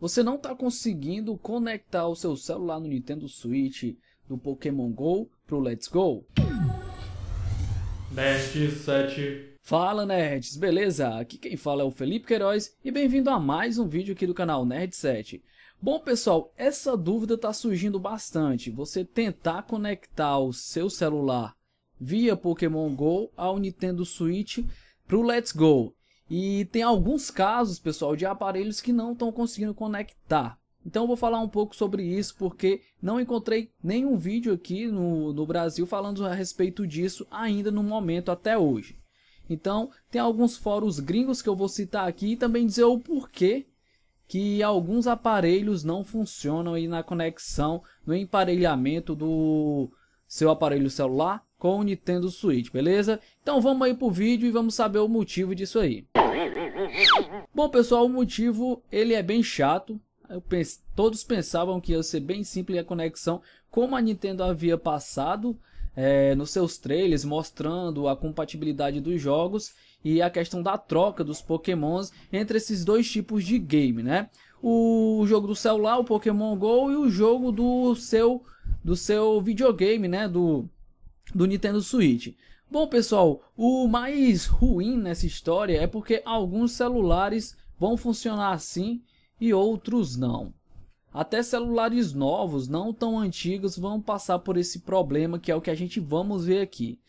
Você não está conseguindo conectar o seu celular no Nintendo Switch do Pokémon GO pro Let's Go? Nerd 7 Fala nerds, beleza? Aqui quem fala é o Felipe Queiroz e bem-vindo a mais um vídeo aqui do canal Nerd 7. Bom pessoal, essa dúvida está surgindo bastante, você tentar conectar o seu celular via Pokémon GO ao Nintendo Switch pro Let's Go. E tem alguns casos, pessoal, de aparelhos que não estão conseguindo conectar. Então eu vou falar um pouco sobre isso porque não encontrei nenhum vídeo aqui no, no Brasil falando a respeito disso ainda no momento até hoje. Então tem alguns fóruns gringos que eu vou citar aqui e também dizer o porquê que alguns aparelhos não funcionam aí na conexão, no emparelhamento do seu aparelho celular com o Nintendo Switch, beleza? Então vamos aí pro vídeo e vamos saber o motivo disso aí. Bom pessoal, o motivo ele é bem chato. Pense... todos pensavam que ia ser bem simples a conexão, como a Nintendo havia passado é, nos seus trailers, mostrando a compatibilidade dos jogos e a questão da troca dos pokémons entre esses dois tipos de game, né? O jogo do celular, o Pokémon GO, e o jogo do seu, do seu videogame, né? Do, do Nintendo Switch. Bom, pessoal, o mais ruim nessa história é porque alguns celulares vão funcionar assim e outros não. Até celulares novos, não tão antigos, vão passar por esse problema que é o que a gente vamos ver aqui.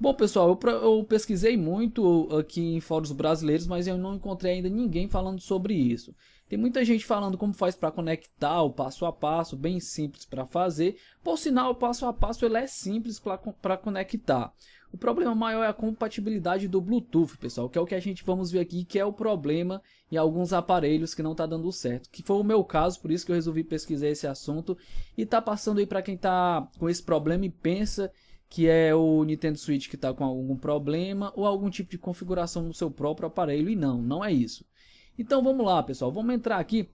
Bom, pessoal, eu, eu pesquisei muito aqui em fóruns brasileiros, mas eu não encontrei ainda ninguém falando sobre isso. Tem muita gente falando como faz para conectar o passo a passo, bem simples para fazer. Por sinal, o passo a passo ele é simples para conectar. O problema maior é a compatibilidade do Bluetooth, pessoal, que é o que a gente vamos ver aqui, que é o problema em alguns aparelhos que não está dando certo. Que foi o meu caso, por isso que eu resolvi pesquisar esse assunto e tá passando aí para quem está com esse problema e pensa que é o Nintendo Switch que está com algum problema ou algum tipo de configuração no seu próprio aparelho e não, não é isso. Então vamos lá, pessoal. Vamos entrar aqui.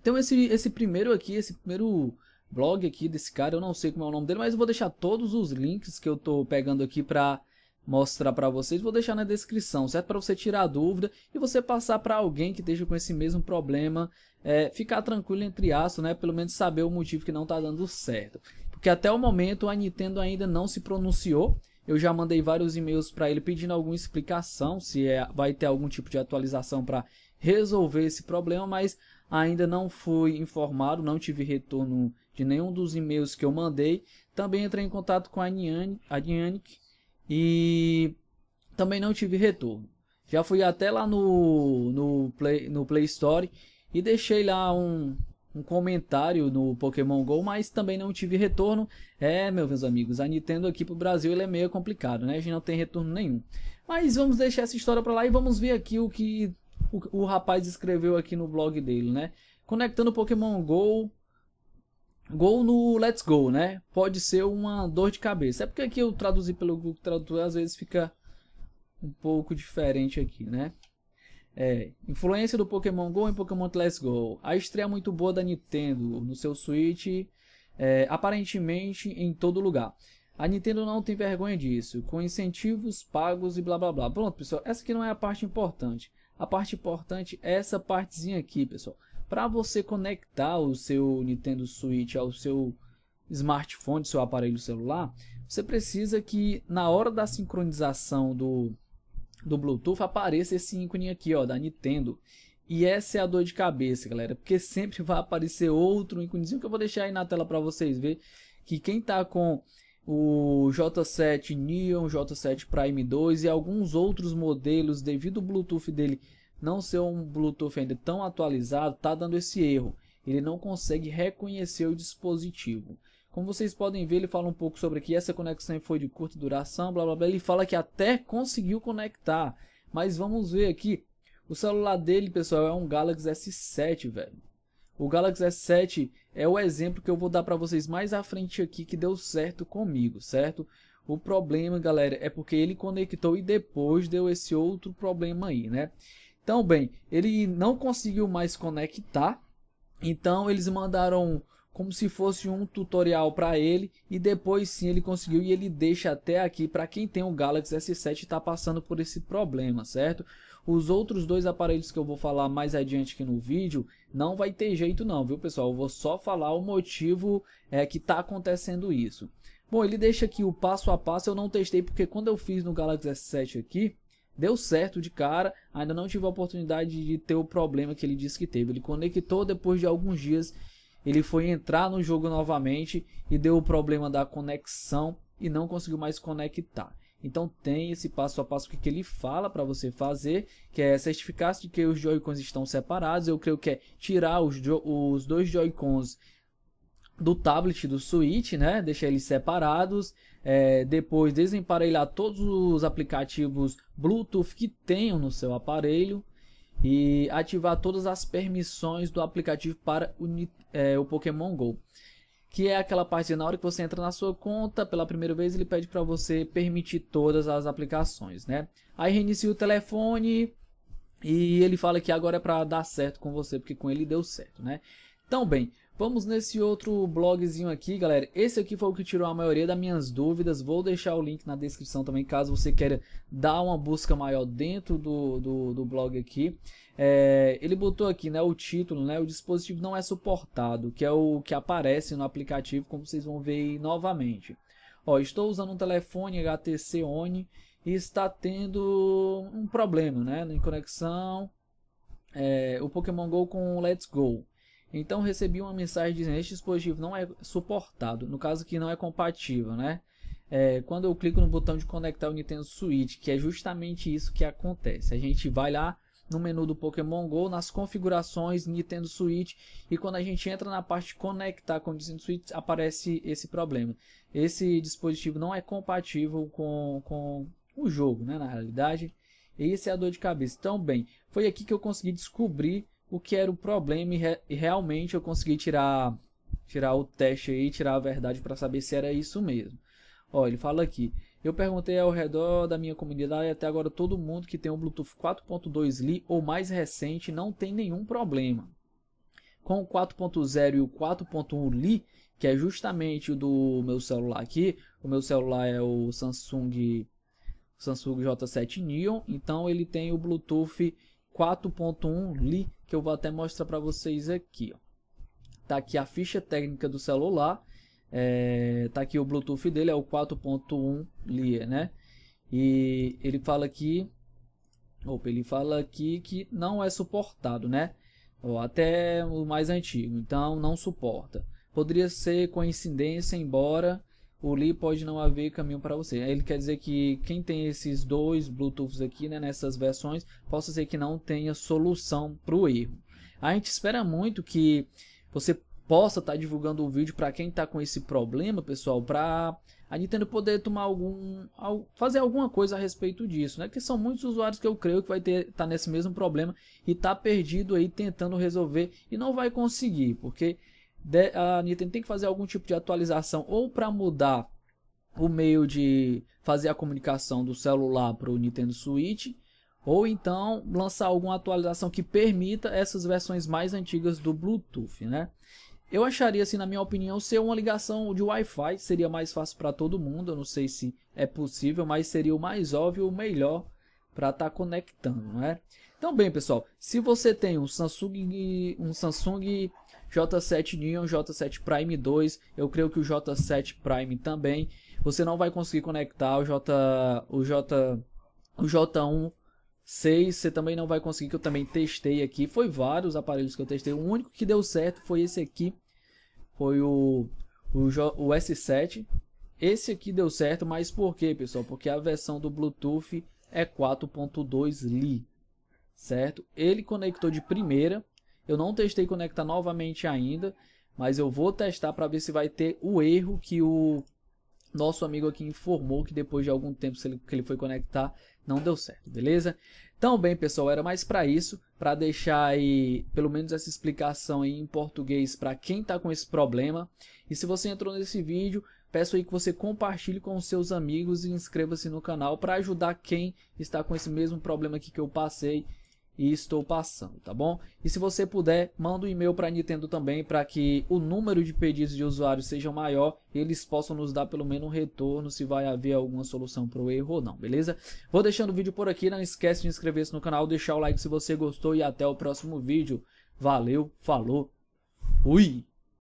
Então esse, esse primeiro aqui, esse primeiro blog aqui desse cara, eu não sei como é o nome dele, mas eu vou deixar todos os links que eu tô pegando aqui pra mostrar para vocês, vou deixar na descrição, certo? Para você tirar a dúvida e você passar para alguém que esteja com esse mesmo problema, é, ficar tranquilo entre aço, né? Pelo menos saber o motivo que não tá dando certo. Porque até o momento a Nintendo ainda não se pronunciou eu já mandei vários e-mails para ele pedindo alguma explicação, se é, vai ter algum tipo de atualização para resolver esse problema, mas ainda não fui informado, não tive retorno de nenhum dos e-mails que eu mandei. Também entrei em contato com a Nianic e também não tive retorno. Já fui até lá no, no, Play, no Play Store e deixei lá um, um comentário no Pokémon GO, mas também não tive retorno. É, meus amigos, a Nintendo aqui pro Brasil ele é meio complicado, né? A gente não tem retorno nenhum. Mas vamos deixar essa história para lá e vamos ver aqui o que o, o rapaz escreveu aqui no blog dele, né? Conectando Pokémon GO Go no Let's Go, né? Pode ser uma dor de cabeça. É porque aqui eu traduzi pelo Google Tradutor, às vezes fica um pouco diferente aqui, né? É, influência do Pokémon GO em Pokémon Let's Go. A estreia muito boa da Nintendo no seu Switch, é, aparentemente em todo lugar. A Nintendo não tem vergonha disso, com incentivos pagos e blá blá blá. Pronto, pessoal, essa aqui não é a parte importante. A parte importante é essa partezinha aqui, pessoal. Para você conectar o seu Nintendo Switch ao seu smartphone, seu aparelho celular, você precisa que na hora da sincronização do do Bluetooth apareça esse ícone aqui, ó, da Nintendo. E essa é a dor de cabeça, galera, porque sempre vai aparecer outro íconezinho que eu vou deixar aí na tela para vocês ver que quem tá com o J7 Neon, J7 Prime 2 e alguns outros modelos, devido ao Bluetooth dele não ser um Bluetooth ainda tão atualizado, tá dando esse erro. Ele não consegue reconhecer o dispositivo. Como vocês podem ver, ele fala um pouco sobre que essa conexão foi de curta duração, blá blá blá. Ele fala que até conseguiu conectar. Mas vamos ver aqui. O celular dele, pessoal, é um Galaxy S7, velho. O Galaxy S7 é o exemplo que eu vou dar para vocês mais à frente aqui que deu certo comigo, certo? O problema, galera, é porque ele conectou e depois deu esse outro problema aí, né? Então, bem, ele não conseguiu mais conectar. Então, eles mandaram como se fosse um tutorial para ele e depois sim ele conseguiu e ele deixa até aqui para quem tem o Galaxy S7 está passando por esse problema, certo? Os outros dois aparelhos que eu vou falar mais adiante aqui no vídeo não vai ter jeito não, viu pessoal? Eu vou só falar o motivo é, que está acontecendo isso. Bom, ele deixa aqui o passo a passo, eu não testei porque quando eu fiz no Galaxy S7 aqui, deu certo de cara, ainda não tive a oportunidade de ter o problema que ele disse que teve. Ele conectou depois de alguns dias ele foi entrar no jogo novamente e deu o problema da conexão e não conseguiu mais conectar. Então tem esse passo a passo que ele fala para você fazer, que é certificar-se de que os Joy-Cons estão separados. Eu creio que é tirar os, os dois Joy-Cons do tablet do Switch, né? Deixar eles separados. É, depois desemparelhar todos os aplicativos Bluetooth que tenham no seu aparelho e ativar todas as permissões do aplicativo para o, é, o Pokémon GO. Que é aquela parte na hora que você entra na sua conta pela primeira vez, ele pede para você permitir todas as aplicações, né? Aí reinicia o telefone e ele fala que agora é para dar certo com você, porque com ele deu certo, né? Então, bem, Vamos nesse outro blogzinho aqui, galera. Esse aqui foi o que tirou a maioria das minhas dúvidas. Vou deixar o link na descrição também, caso você queira dar uma busca maior dentro do, do, do blog aqui. É, ele botou aqui, né, o título, né, o dispositivo não é suportado, que é o que aparece no aplicativo, como vocês vão ver aí novamente. Ó, estou usando um telefone HTC One e está tendo um problema, né, em conexão. É, o Pokémon GO com o Let's Go. Então recebi uma mensagem dizendo este dispositivo não é suportado, no caso que não é compatível, né? É, quando eu clico no botão de conectar o Nintendo Switch, que é justamente isso que acontece. A gente vai lá no menu do Pokémon Go, nas configurações Nintendo Switch, e quando a gente entra na parte de conectar com o Nintendo Switch, aparece esse problema. Esse dispositivo não é compatível com, com o jogo, né? Na realidade, esse é a dor de cabeça. Então, bem, foi aqui que eu consegui descobrir o que era o problema e, re e realmente eu consegui tirar tirar o teste aí, tirar a verdade para saber se era isso mesmo. Ó, ele fala aqui. Eu perguntei ao redor da minha comunidade e até agora todo mundo que tem o um Bluetooth 4.2 Li ou mais recente não tem nenhum problema. Com o 4.0 e o 4.1 Li, que é justamente o do meu celular aqui, o meu celular é o Samsung Samsung J7 Neon, então ele tem o Bluetooth 4.1 Li, que eu vou até mostrar para vocês aqui. Ó. Tá aqui a ficha técnica do celular, é, tá aqui o Bluetooth dele, é o 4.1 Li, né? E ele fala aqui, opa, ele fala aqui que não é suportado, né? Ou até o mais antigo, então não suporta. Poderia ser coincidência, embora o Li pode não haver caminho para você. Ele quer dizer que quem tem esses dois Bluetooths aqui, né, nessas versões, possa ser que não tenha solução para o erro. A gente espera muito que você possa estar tá divulgando o vídeo para quem está com esse problema, pessoal, para a Nintendo poder tomar algum, fazer alguma coisa a respeito disso, né? Que são muitos usuários que eu creio que vai ter tá nesse mesmo problema e tá perdido aí tentando resolver e não vai conseguir, porque de, a Nintendo tem que fazer algum tipo de atualização ou para mudar o meio de fazer a comunicação do celular para o Nintendo Switch, ou então lançar alguma atualização que permita essas versões mais antigas do Bluetooth, né? Eu acharia, assim, na minha opinião, ser uma ligação de Wi-Fi seria mais fácil para todo mundo. Eu não sei se é possível, mas seria o mais óbvio, o melhor para estar tá conectando, não é? Então, bem, pessoal, se você tem um Samsung, um Samsung J7 Neon, J7 Prime 2, eu creio que o J7 Prime também. Você não vai conseguir conectar o J o J o J1 6, você também não vai conseguir que eu também testei aqui. Foi vários aparelhos que eu testei. O único que deu certo foi esse aqui. Foi o o, o S7. Esse aqui deu certo, mas por quê, pessoal? Porque a versão do Bluetooth é 4.2 Li, certo? Ele conectou de primeira, eu não testei conectar novamente ainda, mas eu vou testar para ver se vai ter o erro que o nosso amigo aqui informou que depois de algum tempo que ele foi conectar, não deu certo, beleza? Então, bem, pessoal, era mais para isso, para deixar aí pelo menos essa explicação aí em português para quem está com esse problema. E se você entrou nesse vídeo, peço aí que você compartilhe com seus amigos e inscreva-se no canal para ajudar quem está com esse mesmo problema aqui que eu passei e estou passando, tá bom? E se você puder, manda um e-mail para a Nintendo também para que o número de pedidos de usuários seja maior e eles possam nos dar pelo menos um retorno se vai haver alguma solução para o erro ou não, beleza? Vou deixando o vídeo por aqui, não esquece de inscrever-se no canal, deixar o like se você gostou e até o próximo vídeo. Valeu, falou, fui!